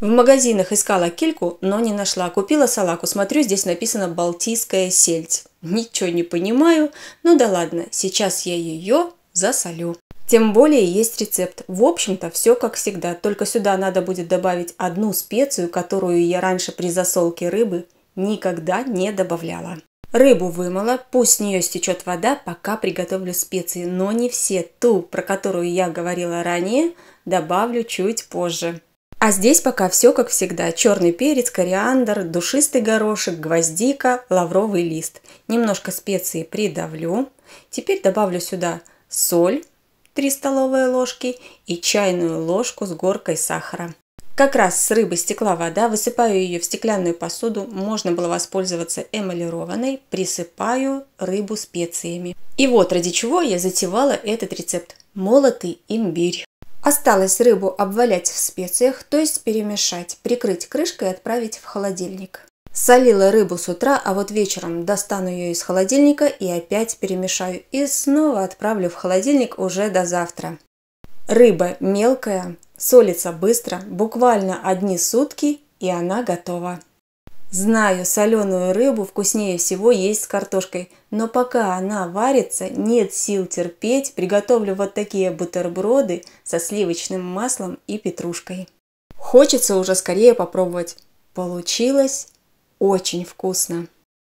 В магазинах искала кильку, но не нашла. Купила салаку. Смотрю, здесь написано «Балтийская сельдь». Ничего не понимаю. Ну да ладно, сейчас я ее засолю. Тем более есть рецепт. В общем-то, все как всегда, только сюда надо будет добавить одну специю, которую я раньше при засолке рыбы никогда не добавляла. Рыбу вымыла, пусть с нее стечет вода, пока приготовлю специи, но не все. Ту, про которую я говорила ранее, добавлю чуть позже. А здесь пока все как всегда. Черный перец, кориандр, душистый горошек, гвоздика, лавровый лист. Немножко специи придавлю. Теперь добавлю сюда соль, 3 столовые ложки и чайную ложку с горкой сахара. Как раз с рыбы стекла вода, высыпаю ее в стеклянную посуду, можно было воспользоваться эмалированной, присыпаю рыбу специями. И вот ради чего я затевала этот рецепт – молотый имбирь. Осталось рыбу обвалять в специях, то есть перемешать, прикрыть крышкой и отправить в холодильник. Солила рыбу с утра, а вот вечером достану ее из холодильника и опять перемешаю. И снова отправлю в холодильник уже до завтра. Рыба мелкая, солится быстро, буквально одни сутки, и она готова. Знаю, соленую рыбу вкуснее всего есть с картошкой, но пока она варится, нет сил терпеть, приготовлю вот такие бутерброды со сливочным маслом и петрушкой. Хочется уже скорее попробовать. Получилось очень вкусно.